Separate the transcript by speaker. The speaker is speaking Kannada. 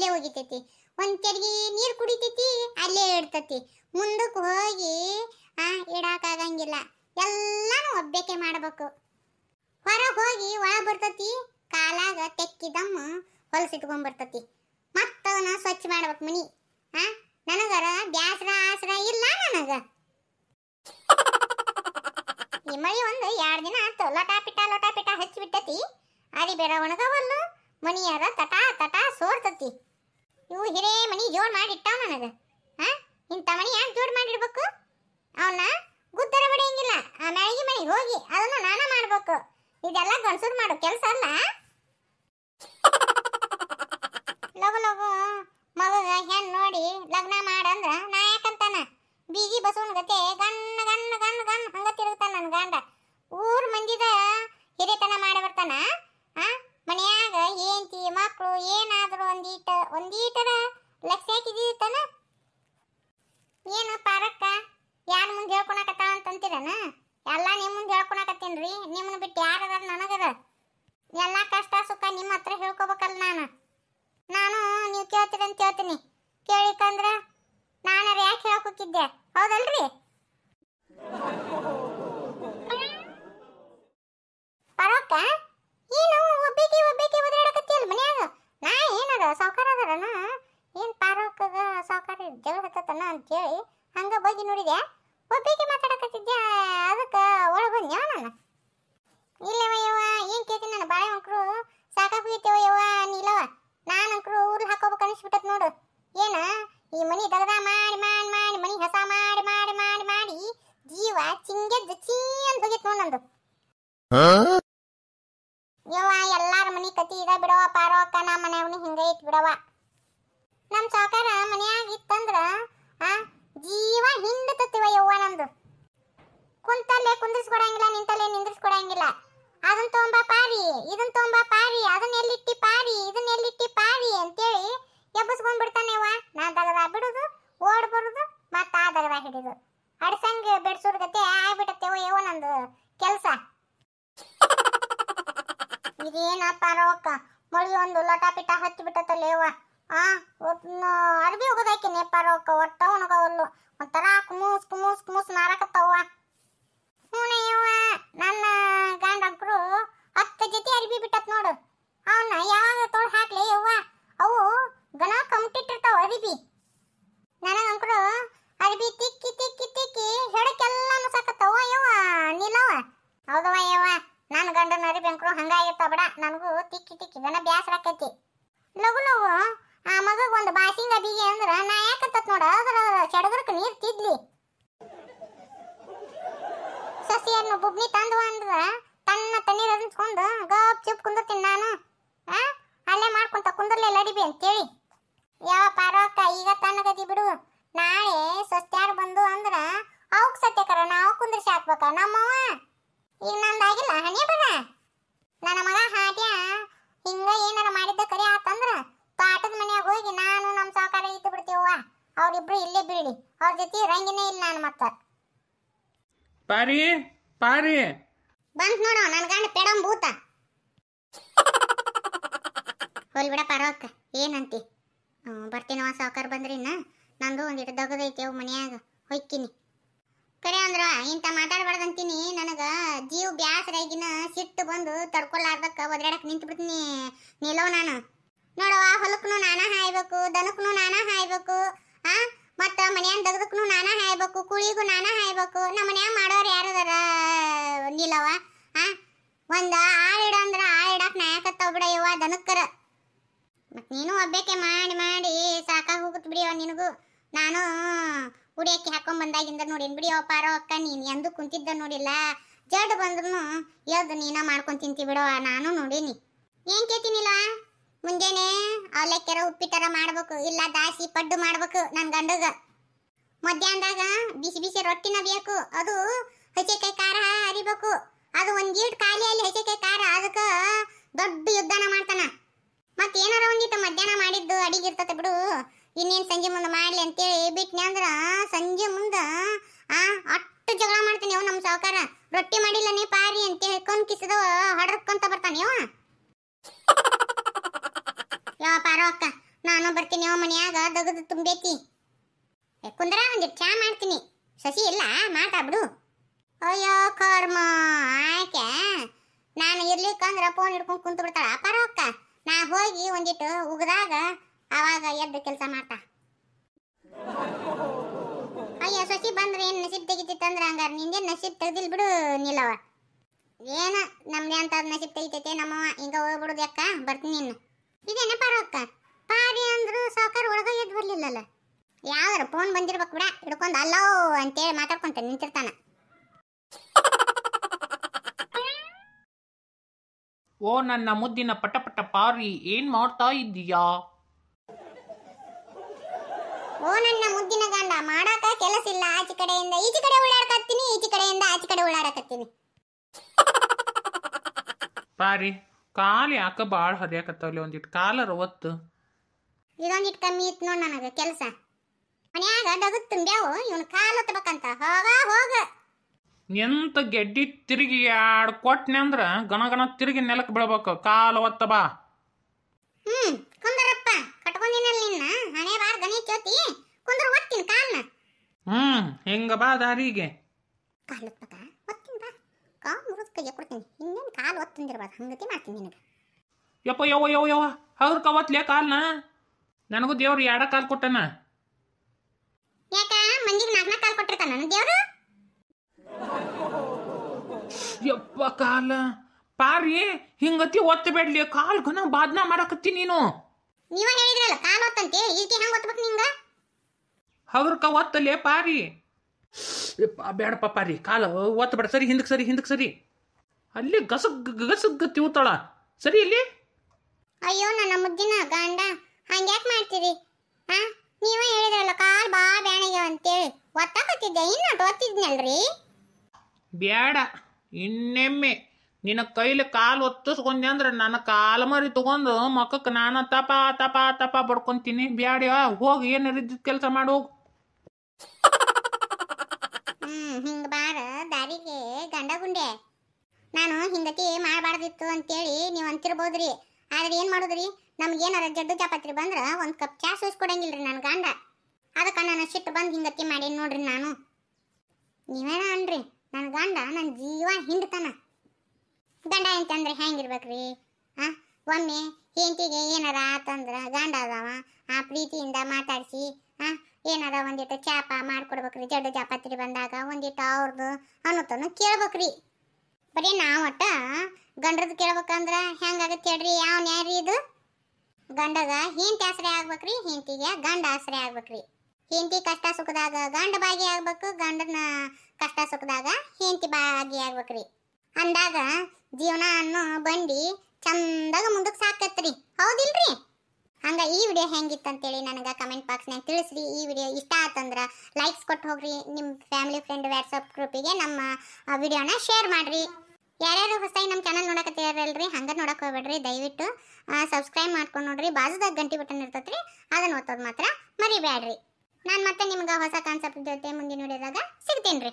Speaker 1: ಅಲ್ಲೇ ಹೋಗಿತೈತಿ ಒಂದ್ ಕೆರೆಗೆ ನೀರು ಕುಡಿತೈತಿ ಅಲ್ಲೇ ಇಡ್ತತಿ ಮುಂದಕ್ಕೆ ಹೋಗಿ ಆ ಇಡಾಕಾಗಂಗಿಲ್ಲ ಎಲ್ಲಾನು ಒಬ್ಬಕ್ಕೆ ಮಾಡಬೇಕು ಹೊರಗೆ ಹೋಗಿ ಒಳ ಬರ್ತತಿ ಕಾಲಾಗ ತೆಕ್ಕಿದಮ್ಮ ಹೊಲಸಿಟ್ಕೊಂಡ್ ಬರ್ತತಿ ಮತ್ತ ಸ್ವಚ್ಛ ಮಾಡ್ಬೇಕು ಮನಿ ಆ ನನಗರ ಬ್ಯಾಸರ ಆಸರ ಇಲ್ಲ ನನಗ ಈ ಮಳಿ ಒಂದು ಎರಡು ದಿನ ಆತು ಲೋಟ ಪಿಟ ಲೋಟ ಪಿಟ ಹಚ್ಚಿ ಬಿಟ್ಟತಿ ಅರಿ ಬೇಡ ಒಣಗವಲ್ಲು ಮನಿಯರ ತಟಾ ತಟಾ ಸೋರ್ತತಿ ಇವು ಹಿರೇ ಮನಿ ಜೋಡ್ ಮಾಡಿ ಇಟ್ಟಾವ ನನಗ ಹಾ ಇಂಥ ಮನಿ ಯಾಕೆ ಜೋಡ್ ಮಾಡಿಡ್ಬೇಕು ಅವನ್ನ ಗುದ್ದರ ಬಡಿಯಂಗಿಲ್ಲ ಆ ಮ್ಯಾಳಿಗೆ ಮನೆ ಹೋಗಿ ಅದನ್ನು ನಾನ ಮಾಡ್ಬೇಕು ಇದೆಲ್ಲ ಗಂಡಸರು ಮಾಡೋ ಕೆಲಸ ಅಲ್ಲ ಲಗು ಲಗು ಮಗಗ ಹೆಣ್ಣು ನೋಡಿ ಲಗ್ನ ಮಾಡಂದ್ರ ನಾ ಯಾಕಂತಾನ ಬೀದಿ ಬಸವನ ಗತೆ ಗಣ್ಣ ಗಣ್ಣ ಗಣ್ಣ ಗಣ್ಣ ಹಂಗ ತಿರುಗ್ತಾನ ನನ್ನ ಗಂಡ ಊರ್ ಮಂದಿದ ಹಿರೇತನ ಮಾಡಿ ಬರ್ತಾನಾ ಅಲ್ರಿ ನಿಮ್ಮನ್ನ ಬಿಟ್ಟು ಯಾರು ನನಗದ ಎಲ್ಲ ಕಷ್ಟ ಸುಖ ನಿಮ್ಮ ಹತ್ರ ಹೇಳ್ಕೊಬೇಕಲ್ಲ ನಾನು ನಾನು ನೀವು ಕೇಳ್ತೀರಿ ಅಂತ ಕೇಳ್ತೀನಿ ಕೇಳಿಕಂದ್ರ ನಾನು ಯಾಕೆ ಹೇಳ್ಕೊಕ್ಕಿದ್ದೆ ಹೌದಲ್ರಿ ಪರಕ್ಕ ಏನು ನಾವು ಒಬ್ಬೇಕಿ ಒಬ್ಬೇಕಿ ಒದರಾಡಕತ್ತಿಯಲ್ಲ ಮನ್ಯಾಗ ನಾ ಏನದ ಸಾವುಕಾರ ಅದರನ ಏನು ಪಾರೋಕ್ಕಾಗ ಸಾವುಕಾರ ಜಗಳ ಹತ್ತತನ ಅಂತೇಳಿ ಹಂಗೆ ಬಗ್ಗೆ ನೋಡಿದ್ಯಾ ಐತೇವ ಯವ್ವ ನೀಲವ ನಾನಂಕರು ಊರ್ಲಿ ಹಾಕೋಬೇಕು ಅನಿಸ್ಬಿಟ್ಟತ್ ನೋಡು ಏನ ಈ ಮನಿ ದಗದ ಮಾಡಿ ಮಾಡಿ ಮಾಡಿ ಮನಿ ಹೊಸ ಮಾಡಿ ಮಾಡಿ ಮಾಡಿ ಮಾಡಿ ಜೀವ ಚಿಂಗೆದ್ದು ಚೀ ಅಂತ ಹೋಗಿತ್ ನೋಡ್ ನಂದು ಯವ್ವ ಎಲ್ಲಾರ ಮನಿ ಕತಿ ಇದ ಬಿಡವ ಪಾರೋ ಅಕ್ಕ ನಾ ಮನೆಯವನಿ ಹಿಂಗ ಐತ್ ಬಿಡವ ನಮ್ ಸಾಕಾರ ಮನ್ಯಾಗ ಇತ್ತಂದ್ರ ಆ ಜೀವ ತತ್ತಿವ ಯವ್ವ ನಮ್ದು ಕುಂತಲ್ಲೇ ಕುಂದ್ರಿಸ್ಕೊಡಂಗಿಲ್ಲ ನಿಂತಲ್ಲೇ ನಿಂದ್ರಿಸ್ಕೊಡಂಗಿಲ್ಲ ಅದನ್ನ ತೊಂಬ ಪಾರಿ ಇದನ್ನ ತೊಂಬ ಪಾರಿ ಅದನ್ನ ಎಲ್ಲಿಟ್ಟಿ ಪಾರಿ ಇದನ್ನ ಎಲ್ಲಿಟ್ಟಿ ಪಾರಿ ಅಂತೇಳಿ ಅವ್ವ ನಾ ದಗದ ಬಿಡುದು ಓಡ್ ಬರುದು ಮತ್ತ ಆ ದಗದ ಹಿಡಿದು ಅಡ್ಸಂಗ ಬೆಡ್ಸೋರ್ ಗತೆ ಆಗ್ಬಿಡತ್ತೇವ ಯೋ ನಂದು ಕೆಲಸ ಇದೇನಪ್ಪ ರೋಕ್ಕ ಮುಳಿ ಒಂದು ಹಚ್ಚಿ ಹತ್ತಿ ಬಿಟ್ಟತ್ತಲ್ಲೇವ ಆ ಅರ್ಬಿ ಒಗದಾಕಿನೇಪ್ಪ ರೋಕ್ಕ ಒಟ್ಟ ಒಣಗವಲ್ಲು ಒಂಥರ ಕುಮೂಸ್ ಕುಮೂಸ್ ಕುಮೂಸ್ ನಾರಕ ಬೆಂಕರು ಹಂಗ ಬಿಡ ನನಗೂ ತಿಕ್ಕಿ ತಿಕ್ಕಿ ಇದನ್ನ ಬ್ಯಾಸರ ಆಕೈತಿ ಲಘು ಲಘು ಆ ಮಗಗ್ ಒಂದು ಬಾಸಿಂಗ ಬೀಗಿ ಅಂದ್ರ ನಾ ಯಾಕತ್ತತ್ ನೋಡ ಅದ್ರ ನೀರು ತಿದ್ಲಿ ಸಸಿಯನ್ನು ಬುಬ್ನಿ ತಂದು ಅಂದ್ರ ತನ್ನ ತಣ್ಣೀರು ಅರಿಸ್ಕೊಂಡು ಗಪ್ ಚುಪ್ ಕುಂದಿರ್ತೀನಿ ನಾನು ಆ ಅಲ್ಲೇ ಮಾಡ್ಕೊಂತ ಕುಂದರ್ಲೆ ಲಡಿಬಿ ಅಂತೇಳಿ ಯಾವ ಪಾರಕ್ಕ ಈಗ ತನ್ನಗದಿ ಬಿಡು ನಾಳೆ ಸೊಸ್ತ್ಯಾರು ಬಂದು ಅಂದ್ರ ಅವಕ್ ಸತ್ಯಕರ ನಾವು ಕುಂದ್ರಿಸಿ ಹಾಕ್ಬೇಕ ನಮ್ಮವ್ವ ಈಗ ನಂದಾಗಿಲ್ಲ ಹನಿ ಬರ ನನ್ನ ಮಗ ಹಾಟ್ಯಾ ಹಿಂಗ ಏನಾರ ಮಾಡಿದ್ದ ಕರೆ ಆತಂದ್ರ ತಾಟದ ಮನ್ಯಾಗ ಹೋಗಿ ನಾನು ನಮ್ಮ ಸಹಕಾರ ಇದ್ದು ಬಿಡ್ತೀವ ಅವ್ರಿಬ್ರು ಇಲ್ಲೇ ಬೀಳಿ ಅವ್ರ ಜೊತೆ ರಂಗಿನೇ ಇಲ್ಲ ನಾನು ಮತ್ತ
Speaker 2: ಪಾರಿ ಪಾರಿ
Speaker 1: ಬಂತ್ ನೋಡೋ ನನ್ನ ಗಂಡ ಪೆಡಂ ಭೂತ ಹೋಲ್ ಬಿಡ ಪಾರವಕ್ಕ ಏನಂತಿ ಬರ್ತೀನವ ಸಾವುಕಾರ ಬಂದ್ರಿನ ನಂದು ಒಂದಿಟ್ಟು ದಗದೈತೆ ಅವು ಮನ್ಯಾಗ ಹೊಯ್ಕಿನಿ ಕರೆ ಅಂದ್ರ ಇಂತ ಮಾತಾಡ್ಬಾರ್ದಂತೀನಿ ನನಗ ಜೀವ ಬ್ಯಾಸರಾಗಿನ ಸಿಟ್ಟು ಬಂದು ತಡ್ಕೊಲಾರ್ದಕ್ಕ ಒದ್ರಾಡಕ್ ನಿಂತು ಬಿಡ್ತೀನಿ ನಿಲೋ ನಾನು ಆ ಹೊಲಕ್ಕೂ ನಾನ ಹಾಯ್ಬೇಕು ದನಕ್ಕೂ ನಾನ ಹಾಯ್ಬೇಕು ಆ ಮತ್ತ ಮನ್ಯಾನ್ ದಗದಕ್ಕೂ ನಾನ ಹಾಯ್ಬೇಕು ಕುಳಿಗೂ ನಾನ ಹಾಯ್ಬೇಕು ನಮ್ಮ ಮನ್ಯಾಗ ಮಾಡೋರು ಯಾರದಾರ ನಿಲವ ಆ ಒಂದ ಆಳಿಡ ಅಂದ್ರ ನಾ ನಾಯಕತ್ತಾವ ಬಿಡ ಯವ್ವ ದನಕ್ಕರ ಮತ್ ನೀನು ಒಬ್ಬೇಕೆ ಮಾಡಿ ಮಾಡಿ ಸಾಕಾಗಿ ಹೋಗುತ್ತ ಬಿಡಿಯವ ನಿನಗೂ ನಾನು ಉಡಿ ಅಕ್ಕಿ ಹಾಕೊಂಡ್ ಬಂದಾಗಿಂದ ನೋಡಿನ್ ಬಿಡಿ ಪಾರೋ ಅಕ್ಕ ನೀನು ಎಂದು ಕುಂತಿದ್ದ ನೋಡಿಲ್ಲ ಜಡ್ ಬಂದ್ರು ಎದ್ದು ನೀನ ಮಾಡ್ಕೊಂಡ್ ತಿಂತಿ ಬಿಡೋ ನಾನು ನೋಡೀನಿ ಏನ್ ಕೇಳ್ತೀನಿಲ್ವಾ ಮುಂಜಾನೆ ಅವಲಕ್ಕಿರ ಉಪ್ಪಿಟ್ಟರ ಮಾಡ್ಬೇಕು ಇಲ್ಲ ದಾಸಿ ಪಡ್ಡು ಮಾಡ್ಬೇಕು ನನ್ನ ಗಂಡಗ ಮಧ್ಯಾಹ್ನದಾಗ ಬಿಸಿ ಬಿಸಿ ರೊಟ್ಟಿನ ಬೇಕು ಅದು ಹಸಿಕಾಯಿ ಖಾರ ಹರಿಬೇಕು ಅದು ಒಂದೀಟ್ ಖಾಲಿಯಲ್ಲಿ ಹಸಿಕಾಯಿ ಖಾರ ಅದಕ್ಕೆ ದೊಡ್ಡ ಯುದ್ಧನ ಮಾಡ್ತಾನ ಮತ್ತೇನಾರ ಒಂದಿಟ್ಟು ಮಧ್ಯಾಹ್ನ ಮಾಡಿದ್ದು ಅಡಿಗೆ ಇರ್ತತೆ ಬಿಡು ಇನ್ನೇನು ಸಂಜೆ ಮುಂದೆ ಮಾಡಲಿ ಅಂತೇಳಿ ಬಿಟ್ನಿ ಅಂದ್ರೆ ಸಂಜೆ ಮುಂದೆ ಆ ಅಟ್ಟು ಜಗಳ ಮಾಡ್ತೀನಿ ಅವ್ ನಮ್ಮ ಸಾವುಕಾರ ರೊಟ್ಟಿ ಮಾಡಿಲ್ಲ ನೀ ಪಾರಿ ಅಂತ ಹೇಳ್ಕೊಂಡು ಕಿಸದವ ಹೊಡ್ಕೊಂತ ಬರ್ತಾನೆ ಅವ ಯಾವ ಪಾರೋ ಅಕ್ಕ ನಾನು ಬರ್ತೀನಿ ಅವ ಮನ್ಯಾಗ ದಗದು ತುಂಬೈತಿ ಕುಂದ್ರ ಒಂದಿಟ್ಟು ಚಾ ಮಾಡ್ತೀನಿ ಸಸಿ ಇಲ್ಲ ಬಿಡು ಅಯ್ಯೋ ಕರ್ಮ ಆಯ್ಕೆ ನಾನು ಇರ್ಲಿಕ್ಕಂದ್ರೆ ಫೋನ್ ಹಿಡ್ಕೊಂಡು ಕುಂತು ಬಿಡ್ತಾಳ ಪಾರೋ ಅಕ್ಕ ನಾ ಹೋಗಿ ಒಂದಿಟ್ಟು ಉಗದಾಗ ಅವಾಗ ಎದ್ದು ಕೆಲಸ ಮಾಡ್ತಾ ಅಯ್ಯ ಸೊಸಿ ಬಂದ್ರೆ ಏನು ನಸೀಬ್ ತೆಗಿತಿತ್ತಂದ್ರೆ ಹಂಗಾರೆ ನಿಂದೇನು ನಸೀಬ್ ತೆಗ್ದಿಲ್ ಬಿಡು ನಿಲ್ಲವ ಏನ ನಮ್ದೇ ಅಂತ ನಸೀಬ್ ತೆಗಿತೈತೆ ನಮ್ಮವ ಹಿಂಗ ಹೋಗ್ಬಿಡುದು ಅಕ್ಕ ಬರ್ತೀನಿ ಇನ್ನು ಇದೇನ ಅಕ್ಕ ಪಾರಿ ಅಂದ್ರು ಸಾಕಾರ ಒಳಗ ಎದ್ದು ಬರ್ಲಿಲ್ಲಲ್ಲ ಯಾವ್ದಾರ ಫೋನ್ ಬಂದಿರ್ಬೇಕು ಬಿಡ ಹಿಡ್ಕೊಂಡು ಅಲ್ಲೋ ಅಂತೇಳಿ ಮಾತಾಡ್ಕೊಂತ ನಿಂತಿರ್ತಾನ
Speaker 2: ಓ ನನ್ನ ಮುದ್ದಿನ ಪಟ ಪಟ ಪಾರಿ ಏನ್ ಮಾಡ್ತಾ ಇದ್ದೀಯಾ ಓ
Speaker 1: ನನ್ನ ಮುದ್ದಿನ ಗಂಡ ಮಾಡಾಕ ಕೆಲಸ ಇಲ್ಲ ಆಚೆ ಕಡೆಯಿಂದ ಈಚೆ ಕಡೆ ಓಡಾಡ್ಕತ್ತೀನಿ ಈಚೆ ಕಡೆಯಿಂದ ಆಚೆ ಕಡೆ ಉಳ್ಳಾಡಕತ್ತೀನಿ
Speaker 2: ಬಾರಿ ಕಾಲು ಯಾಕ ಭಾಳ ಹರಿಯಾಕತ್ತಾವಲ್ಲಿ ಒಂದಿಟ್ಟು ಕಾಲರ ಒತ್ತು
Speaker 1: ಇದೊಂದಿಟ್ಟು ಕಮ್ಮಿ ಇತ್ತು ನೋಡ್ ನನಗ ಕೆಲಸ ಮನ್ಯಾಗ ಡಗದ್ ತುಂಬ್ಯಾವು ಇವನು ಕಾಲು ಒತ್ತಬೇಕಂತ ಹೋಗ ಹೋಗ
Speaker 2: ಎಂತ ಗೆಡ್ಡಿ ತಿರುಗಿ ಎರಡು ಕೊಟ್ನೆ ಅಂದ್ರ ಗಣ ಗಣ ತಿರುಗಿ ನೆಲಕ್ಕೆ ಬೀಳ್ಬೇಕು ಕಾಲು ಒತ್ತ ಬಾ
Speaker 1: ಹ್ಮ್ ಐತಿ ಕುಂದ್ರ ಒತ್ತಿನ ಕಾಲ್ನ
Speaker 2: ಹ್ಮ್ ಹೆಂಗ ಬಾ ದಾರಿಗೆ
Speaker 1: ಕಾಲು ಪಕ ಒತ್ತಿನ ಬಾ ಕಾಲ್ ಮುರಿದ್ ಕೈಯ ಕೊಡ್ತೀನಿ ಇನ್ನೇನು ಕಾಲು ಒತ್ತಂದಿರ್ಬಾರ್ದು ಹಂಗತಿ ಮಾಡ್ತೀನಿ ನಿನಗೆ
Speaker 2: ಯಪ್ಪ ಯವ್ವ ಯವ್ವ ಯವ್ವ ಹದ್ರ ಕವತ್ಲೇ ಕಾಲ್ನ ನನಗೂ ದೇವ್ರು ಎಡ ಕಾಲ್ ಕೊಟ್ಟನ ಯಾಕ ಮಂದಿಗೆ ನಾಲ್ಕನ ಕಾಲ್ ಕೊಟ್ಟಿರ್ತಾನ ನನ್ನ ದೇವ್ರು ಯಪ್ಪ ಕಾಲ ಪಾರಿ ಹಿಂಗತಿ ಒತ್ತಬೇಡ್ಲಿ ಕಾಲ್ ಘನ ಬಾದ್ನ ಮಾಡಕತ್ತಿ ನೀನು ನೀವ ಹೇಳಿದ್ರಲ್ಲ ಕಾಲ್ ಹೊತ್ತಂತೆ ಈಕೆ ಹೆಂಗ್ ಒತ್ತಬೇಕು ನಿಂಗ ಹಗರ್ಕ ಒತ್ತಲೇ ಪಾರಿ ಬೇಡಪ್ಪ ಪಾರಿ ಕಾಲು ಒತ್ತಬೇಡ ಸರಿ ಹಿಂದಕ್ಕೆ ಸರಿ ಹಿಂದಕ್ಕೆ ಸರಿ ಅಲ್ಲಿ ಗಸಗ್ ಗಸಗ್ ತಿಳ್ತಾಳ ಸರಿ ಇಲ್ಲಿ ಅಯ್ಯೋ ನನ್ನ ಮುದ್ದಿನ ಗಂಡ ಹಂಗ್ಯಾಕ್ ಮಾಡ್ತೀರಿ ಹಾ ನೀವ ಹೇಳಿದ್ರಲ್ಲ
Speaker 1: ಕಾಲ್ ಬಾ ಬ್ಯಾಣಿಗೆ
Speaker 2: ಅಂತೇಳಿ ಒತ್ತಾಕತ್ತಿದ್ದೆ ಇನ್ನೊಟ್ಟು ಒತ್ತಿದ್ನಲ್ರಿ ಬೇಡ ಇನ್ನೆಮ್ಮೆ ನಿನ್ನ ಕೈಲಿ ಕಾಲು ಒತ್ತಿಸ್ಕೊಂಡೆ ಅಂದ್ರೆ ನನ್ನ ಕಾಲು ಮರಿ ತಗೊಂಡು ಮಕ್ಕಕ್ಕೆ ನಾನು ತಪ ತಪ ತಪ ಬಡ್ಕೊಂತೀನಿ ಬ್ಯಾಡ್ಯ ಹೋಗಿ ಏನು ರೀತಿದ್ ಕೆಲಸ ಮಾಡು
Speaker 1: ಹ್ಮ್ ಹಿಂಗ ಬಾರ ದಾರಿಗೆ ಗಂಡ ಗುಂಡೆ ನಾನು ಹಿಂಗತಿ ಮಾಡಬಾರ್ದಿತ್ತು ಅಂತೇಳಿ ನೀವು ಅಂತಿರ್ಬೋದ್ರಿ ಆದ್ರೆ ಏನ್ ನಮ್ಗೆ ಏನಾರ ಜಡ್ಡು ಚಾಪತ್ರಿ ಬಂದ್ರ ಒಂದ್ ಕಪ್ ಚಾ ಸೂಸ್ ರೀ ನನ್ನ ಗಂಡ ಅದಕ್ಕೆ ನಾನು ಸಿಟ್ಟು ಬಂದು ಹಿಂಗತಿ ಮಾಡೇನಿ ನೋಡ್ರಿ ನಾನು ನೀವೇನ ಅನ್ರಿ ನನ್ನ ಗಂಡ ನನ್ನ ಜೀವ ಹಿಂಡ್ತಾನ ಗಂಡ ಅಂತಂದ್ರೆ ಹೆಂಗಿರ್ಬೇಕ್ರಿ ಆ ಒಮ್ಮೆ ಹೆಂಡತಿಗೆ ಏನಾರ ಆತಂದ್ರ ಗಂಡ ಅದಾವ ಆ ಪ್ರೀತಿಯಿಂದ ಮಾತಾಡಿಸಿ ಆ ಏನಾರ ಒಂದಿಟ್ಟು ಚಾಪ ಮಾಡ್ಕೊಡ್ಬೇಕ್ರಿ ಜಡ್ಡು ಚಾಪಾತ್ರಿ ಬಂದಾಗ ಒಂದಿಟ್ಟು ಅವ್ರದ್ದು ಅನ್ನೋತನು ಕೇಳ್ಬೇಕ್ರಿ ಬರೀ ನಾವು ಒಟ್ಟ ಕೇಳ್ಬೇಕಂದ್ರೆ ಕೇಳ್ಬೇಕಂದ್ರ ಹೆಂಗಾಗತ್ತೆ ಹೇಳ್ರಿ ಯಾವ ಯಾರೀ ಇದು ಗಂಡಗ ಹೆಂಡತಿ ಆಸರೆ ಆಗ್ಬೇಕ್ರಿ ಹೆಂಡತಿಗೆ ಗಂಡ ಆಸರೆ ಆಗ್ಬೇಕ್ರಿ ಹೆಂಡತಿ ಕಷ್ಟ ಸುಖದಾಗ ಗಂಡ ಭಾಗಿ ಆಗ್ಬೇಕು ಗಂಡನ ಕಷ್ಟ ಸುಖದಾಗ ಹೆಂಡತಿ ಬಾಗಿ ಆಗ್ಬೇಕ್ರಿ ಅಂದಾಗ ಜೀವನ ಅನ್ನೋ ಬಂಡಿ ಚಂದಾಗ ಮುಂದಕ್ಕೆ ಸಾಕತ್ರಿ ಹೌದಿಲ್ರಿ ಹಂಗ ಈ ವಿಡಿಯೋ ಹೆಂಗಿತ್ತಂತೇಳಿ ನನಗೆ ಕಮೆಂಟ್ ಬಾಕ್ಸ್ನಾಗ ತಿಳಿಸ್ರಿ ಈ ವಿಡಿಯೋ ಇಷ್ಟ ಆತಂದ್ರೆ ಲೈಕ್ಸ್ ಕೊಟ್ಟು ಹೋಗ್ರಿ ನಿಮ್ಮ ಫ್ಯಾಮಿಲಿ ಫ್ರೆಂಡ್ ವಾಟ್ಸಪ್ ಗ್ರೂಪಿಗೆ ನಮ್ಮ ವಿಡಿಯೋನ ಶೇರ್ ಮಾಡಿರಿ ಯಾರ್ಯಾರು ಹೊಸಾಗಿ ನಮ್ಮ ಚಾನಲ್ ನೋಡಕತ್ತಿರಲ್ರಿ ಹಂಗೆ ನೋಡಕ್ಕೆ ಹೋಗ್ಬೇಡ್ರಿ ದಯವಿಟ್ಟು ಸಬ್ಸ್ಕ್ರೈಬ್ ಮಾಡ್ಕೊಂಡು ನೋಡ್ರಿ ಬಾಜುದಾಗ ಗಂಟೆ ಬಟನ್ ಇರ್ತೈತ್ರಿ ಅದನ್ನು ಓದೋದು ಮಾತ್ರ ಮರಿಬೇಡ್ರಿ ನಾನು ಮತ್ತೆ ನಿಮ್ಗೆ ಹೊಸ ಕಾನ್ಸೆಪ್ಟ್ ಜೊತೆ ಮುಂದೆ ನೋಡಿದಾಗ ಸಿಗ್ತೀನಿ ರೀ